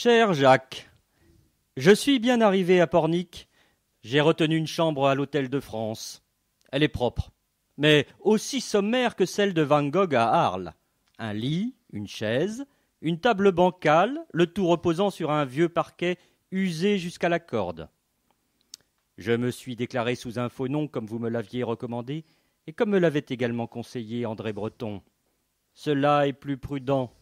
Cher Jacques, je suis bien arrivé à Pornic. J'ai retenu une chambre à l'Hôtel de France. Elle est propre, mais aussi sommaire que celle de Van Gogh à Arles. Un lit, une chaise, une table bancale, le tout reposant sur un vieux parquet usé jusqu'à la corde. Je me suis déclaré sous un faux nom comme vous me l'aviez recommandé et comme me l'avait également conseillé André Breton. Cela est plus prudent,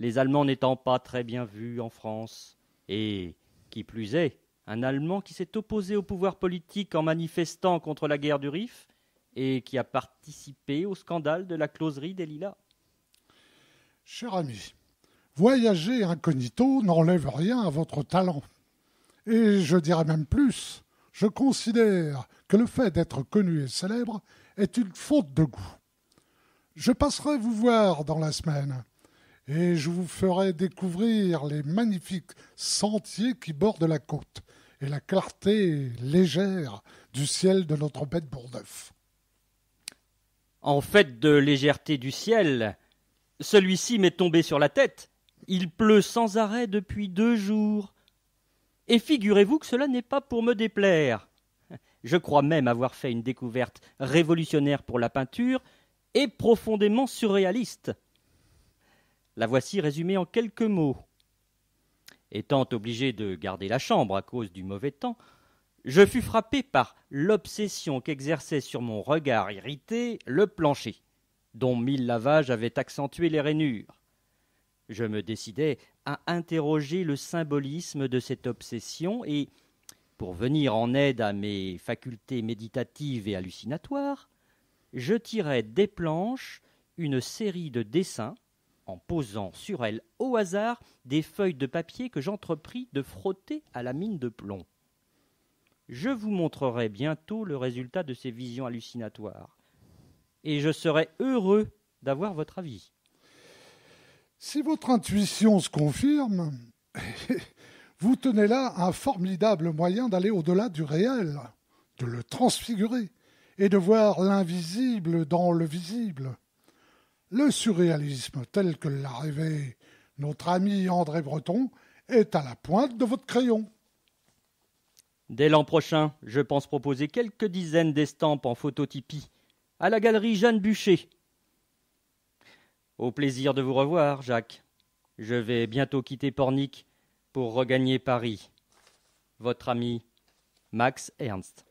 les Allemands n'étant pas très bien vus en France, et, qui plus est, un Allemand qui s'est opposé au pouvoir politique en manifestant contre la guerre du Rif, et qui a participé au scandale de la closerie des Lilas. Cher ami, voyager incognito n'enlève rien à votre talent. Et je dirais même plus, je considère que le fait d'être connu et célèbre est une faute de goût. Je passerai vous voir dans la semaine et je vous ferai découvrir les magnifiques sentiers qui bordent la côte et la clarté légère du ciel de notre bête Bourneuf. En fait de légèreté du ciel, celui-ci m'est tombé sur la tête. Il pleut sans arrêt depuis deux jours. Et figurez-vous que cela n'est pas pour me déplaire. Je crois même avoir fait une découverte révolutionnaire pour la peinture et profondément surréaliste. La voici résumée en quelques mots. Étant obligé de garder la chambre à cause du mauvais temps, je fus frappé par l'obsession qu'exerçait sur mon regard irrité le plancher, dont mille lavages avaient accentué les rainures. Je me décidai à interroger le symbolisme de cette obsession et, pour venir en aide à mes facultés méditatives et hallucinatoires, je tirai des planches une série de dessins posant sur elle au hasard des feuilles de papier que j'entrepris de frotter à la mine de plomb. Je vous montrerai bientôt le résultat de ces visions hallucinatoires, et je serai heureux d'avoir votre avis. Si votre intuition se confirme, vous tenez là un formidable moyen d'aller au-delà du réel, de le transfigurer, et de voir l'invisible dans le visible. Le surréalisme tel que l'a rêvé notre ami André Breton est à la pointe de votre crayon. Dès l'an prochain, je pense proposer quelques dizaines d'estampes en phototypie à la galerie Jeanne Bûcher. Au plaisir de vous revoir, Jacques. Je vais bientôt quitter Pornic pour regagner Paris. Votre ami Max Ernst.